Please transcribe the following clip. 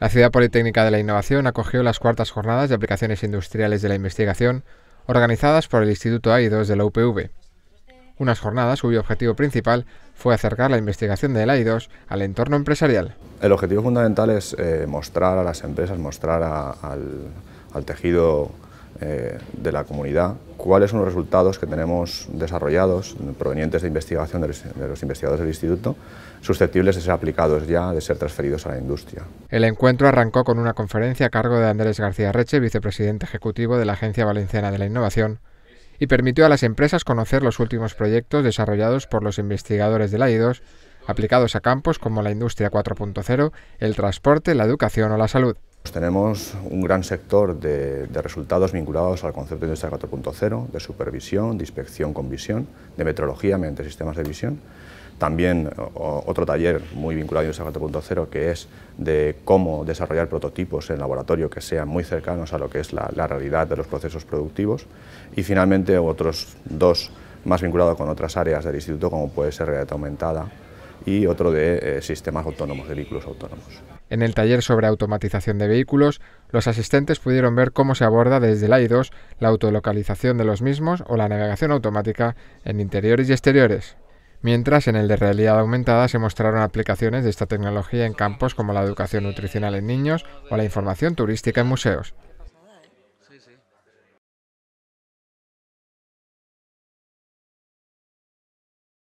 La Ciudad Politécnica de la Innovación acogió las cuartas jornadas de aplicaciones industriales de la investigación organizadas por el Instituto AI2 de la UPV. Unas jornadas cuyo objetivo principal fue acercar la investigación del ai al entorno empresarial. El objetivo fundamental es eh, mostrar a las empresas, mostrar al, al tejido eh, de la comunidad cuáles son los resultados que tenemos desarrollados provenientes de investigación de los, investigadores del instituto susceptibles de ser aplicados ya, de ser transferidos a la industria. El encuentro arrancó con una conferencia a cargo de Andrés García Reche, vicepresidente ejecutivo de la Agencia Valenciana de la Innovación, y permitió a las empresas conocer los últimos proyectos desarrollados por los investigadores de la I2 aplicados a campos como la industria 4.0, el transporte, la educación o la salud. Pues tenemos un gran sector de, resultados vinculados al concepto de Industria 4.0, de supervisión, de inspección con visión, de metrología mediante sistemas de visión. También otro taller muy vinculado a Industria 4.0 que es de cómo desarrollar prototipos en laboratorio que sean muy cercanos a lo que es la, la realidad de los procesos productivos. Y finalmente otros dos más vinculados con otras áreas del instituto como puede ser realidad aumentada y otro de eh, sistemas autónomos, de vehículos autónomos. En el taller sobre automatización de vehículos, los asistentes pudieron ver cómo se aborda desde el AI2 la autolocalización de los mismos o la navegación automática en interiores y exteriores. Mientras en el de realidad aumentada se mostraron aplicaciones de esta tecnología en campos como la educación nutricional en niños o la información turística en museos.